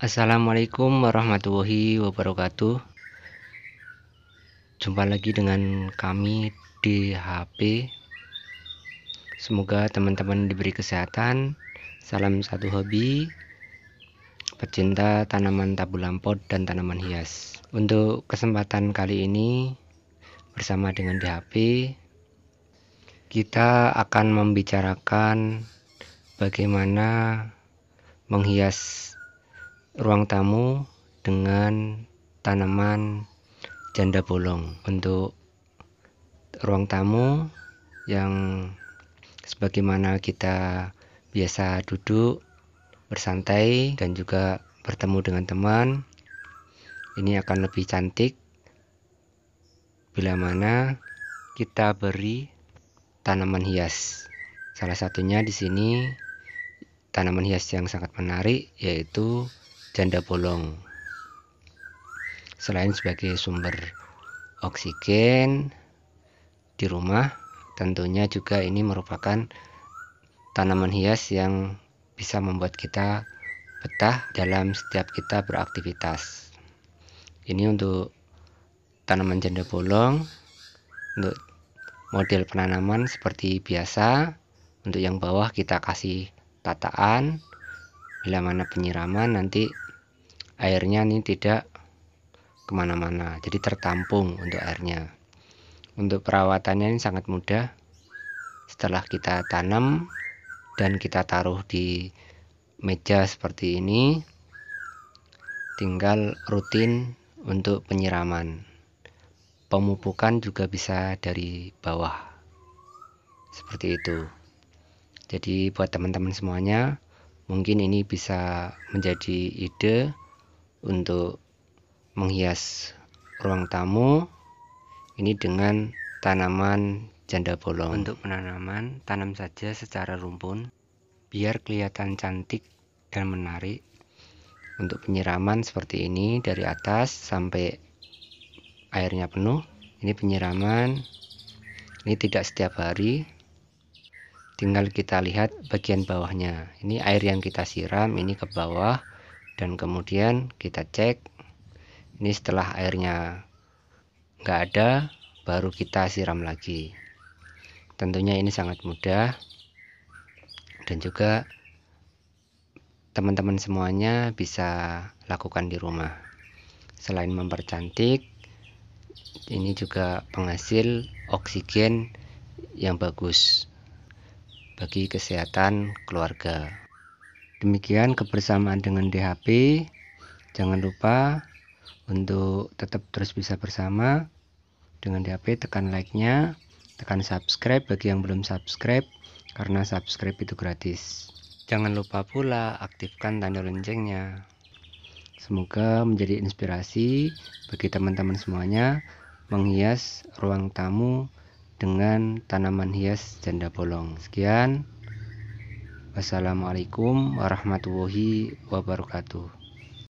Assalamualaikum warahmatullahi wabarakatuh Jumpa lagi dengan kami di HP Semoga teman-teman diberi kesehatan Salam satu hobi Pecinta tanaman tabu lampot dan tanaman hias Untuk kesempatan kali ini Bersama dengan di HP Kita akan membicarakan Bagaimana menghias ruang tamu dengan tanaman janda bolong untuk ruang tamu yang sebagaimana kita biasa duduk bersantai dan juga bertemu dengan teman ini akan lebih cantik bila mana kita beri tanaman hias salah satunya di sini tanaman hias yang sangat menarik yaitu janda bolong. Selain sebagai sumber oksigen di rumah, tentunya juga ini merupakan tanaman hias yang bisa membuat kita betah dalam setiap kita beraktivitas. Ini untuk tanaman janda bolong untuk model penanaman seperti biasa. Untuk yang bawah kita kasih tataan bila mana penyiraman nanti airnya ini tidak kemana-mana jadi tertampung untuk airnya untuk perawatannya ini sangat mudah setelah kita tanam dan kita taruh di meja seperti ini tinggal rutin untuk penyiraman pemupukan juga bisa dari bawah seperti itu jadi buat teman-teman semuanya mungkin ini bisa menjadi ide untuk menghias ruang tamu ini dengan tanaman janda bolong untuk penanaman tanam saja secara rumpun biar kelihatan cantik dan menarik untuk penyiraman seperti ini dari atas sampai airnya penuh ini penyiraman ini tidak setiap hari tinggal kita lihat bagian bawahnya ini air yang kita siram ini ke bawah dan kemudian kita cek ini setelah airnya nggak ada baru kita siram lagi tentunya ini sangat mudah dan juga teman-teman semuanya bisa lakukan di rumah selain mempercantik ini juga penghasil oksigen yang bagus bagi kesehatan keluarga. Demikian kebersamaan dengan DHP. Jangan lupa untuk tetap terus bisa bersama dengan DHP tekan like-nya, tekan subscribe bagi yang belum subscribe karena subscribe itu gratis. Jangan lupa pula aktifkan tanda loncengnya. Semoga menjadi inspirasi bagi teman-teman semuanya menghias ruang tamu dengan tanaman hias janda bolong. Sekian. Wassalamualaikum warahmatullahi wabarakatuh.